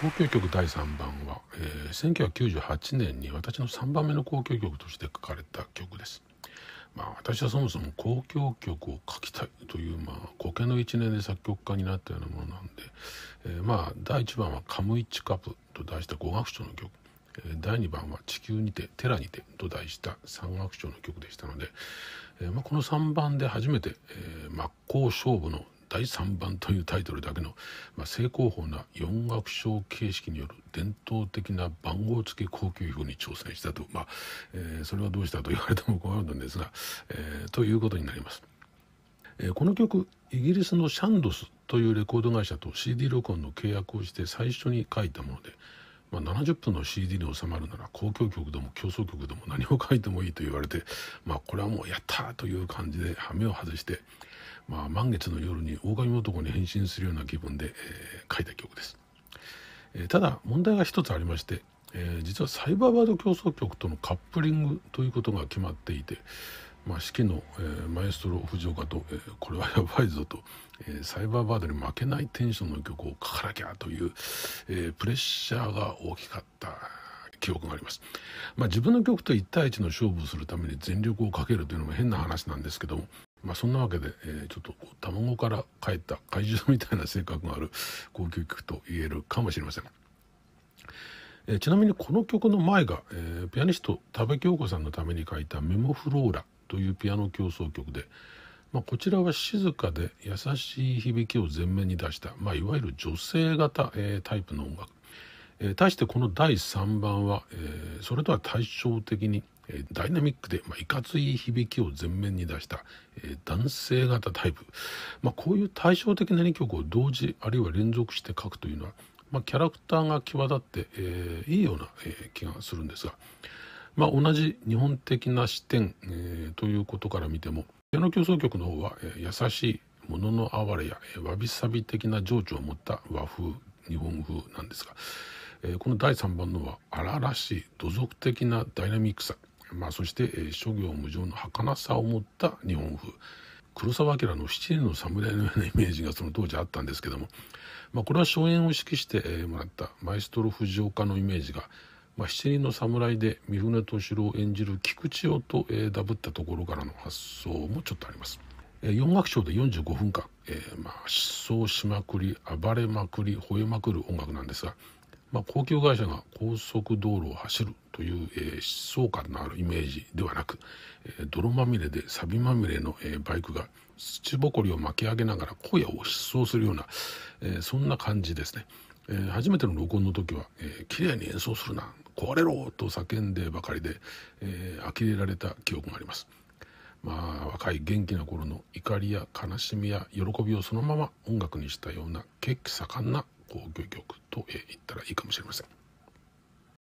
交響曲第3番は、えー、1998年に私の3番目の交響曲として書かれた曲です。まあ、私はそもそも交響曲を書きたいという、まあ、苔の一年で作曲家になったようなものなんで、えー、まあ第1番は「カムイチカプ」と題した語学章の曲、えー、第2番は「地球にて寺にて」と題した三楽章の曲でしたので、えーまあ、この3番で初めて、えー、真っ向勝負の第3番というタイトルだけの、まあ、正攻法な4楽章形式による伝統的な番号付き高級表に挑戦したと、まあえー、それはどうしたと言われても困るんですが、えー、ということになります。えー、この曲イギリスのシャンドスというレコード会社と CD 録音の契約をして最初に書いたもので、まあ、70分の CD に収まるなら公共曲でも競争曲でも何を書いてもいいと言われて、まあ、これはもうやったという感じで羽目を外して、まあ、満月の夜に狼男に変身するような気分で、えー、書いた曲です、えー、ただ問題が一つありまして、えー、実はサイバーバード競争曲とのカップリングということが決まっていて、まあ、指の、えー、マエストロ藤岡と、えー、これはやばいぞと、えー、サイバーバードに負けないテンションの曲を書かなきゃという、えー、プレッシャーが大きかった記憶があります、まあ、自分の曲と1対1の勝負をするために全力をかけるというのも変な話なんですけどもまあ、そんなわけで、えー、ちょっと卵から帰った怪獣みたいな性格がある高 級曲と言えるかもしれません。えー、ちなみにこの曲の前が、えー、ピアニスト多部京子さんのために書いた「メモフローラ」というピアノ協奏曲で、まあ、こちらは静かで優しい響きを前面に出した、まあ、いわゆる女性型、えー、タイプの音楽、えー、対してこの第3番は、えー、それとは対照的にえダイナミックで、まあ、いかつい響きを前面に出した、え男性型タイプ、まあ、こういう対照的な2曲を同時あるいは連続して書くというのは、まあ、キャラクターが際立って、えー、いいような、え気がするんですが、まあ、同じ日本的な視点、えー、ということから見てもピアノ協奏曲の方は、え優しいものの哀れや、えわびさび的な情緒を持った和風日本風なんですが、えー、この第3番のは荒々しい土俗的なダイナミックさまあ、そして、えー、諸行無常の儚さを持った日本風黒澤明の七人の侍のようなイメージがその当時あったんですけども、まあ、これは荘園を指揮してえもらったマエストロ藤岡のイメージが、まあ、七人の侍で三船敏郎を演じる菊千代と、えー、ダブったところからの発想もちょっとあります。え4楽章で45分間、えー、まあ、失踪しまくり暴れまくり吠えまくる音楽なんですが、まあ、高級会社が高速道路を走るという、えー、疾走感のあるイメージではなく、えー、泥まみれでサビまみれの、えー、バイクが土ぼこりを巻き上げながら荒野を疾走するような、えー、そんな感じですね。えー、初めての録音の時は「えー、綺麗に演奏するな壊れろ!」と叫んでばかりで、えー、呆れられた記憶があります。まあ若い元気な頃の怒りや悲しみや喜びをそのまま音楽にしたような血気盛んな交響曲と、えー、言ったらいいかもしれません。